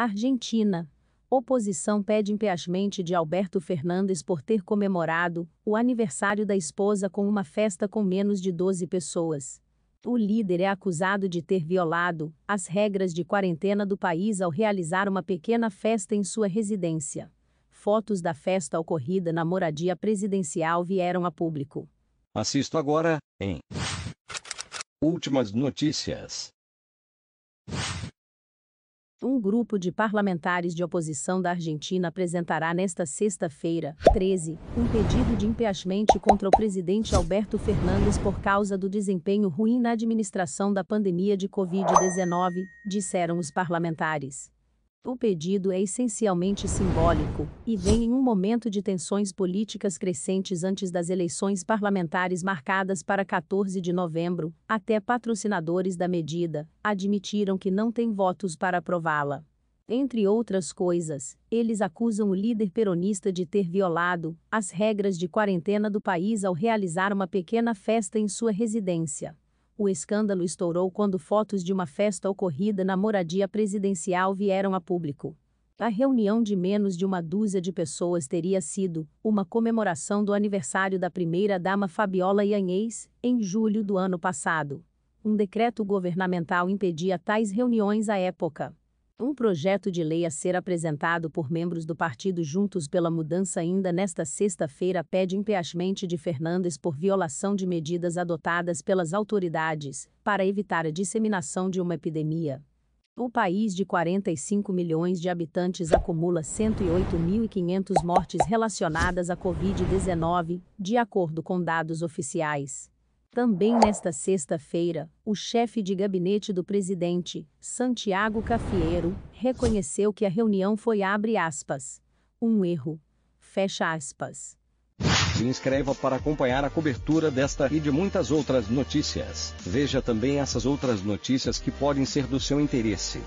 Argentina. Oposição pede impeachment de Alberto Fernandes por ter comemorado o aniversário da esposa com uma festa com menos de 12 pessoas. O líder é acusado de ter violado as regras de quarentena do país ao realizar uma pequena festa em sua residência. Fotos da festa ocorrida na moradia presidencial vieram a público. Assisto agora em Últimas notícias um grupo de parlamentares de oposição da Argentina apresentará nesta sexta-feira, 13, um pedido de impeachment contra o presidente Alberto Fernandes por causa do desempenho ruim na administração da pandemia de Covid-19, disseram os parlamentares. O pedido é essencialmente simbólico e vem em um momento de tensões políticas crescentes antes das eleições parlamentares marcadas para 14 de novembro. Até patrocinadores da medida admitiram que não têm votos para aprová-la. Entre outras coisas, eles acusam o líder peronista de ter violado as regras de quarentena do país ao realizar uma pequena festa em sua residência. O escândalo estourou quando fotos de uma festa ocorrida na moradia presidencial vieram a público. A reunião de menos de uma dúzia de pessoas teria sido uma comemoração do aniversário da primeira-dama Fabiola Yanhês, em julho do ano passado. Um decreto governamental impedia tais reuniões à época. Um projeto de lei a ser apresentado por membros do partido Juntos pela Mudança ainda nesta sexta-feira pede impeachment de Fernandes por violação de medidas adotadas pelas autoridades para evitar a disseminação de uma epidemia. O país de 45 milhões de habitantes acumula 108.500 mortes relacionadas à Covid-19, de acordo com dados oficiais. Também nesta sexta-feira, o chefe de gabinete do presidente, Santiago Cafiero, reconheceu que a reunião foi abre aspas, um erro, fecha aspas. Se inscreva para acompanhar a cobertura desta e de muitas outras notícias. Veja também essas outras notícias que podem ser do seu interesse.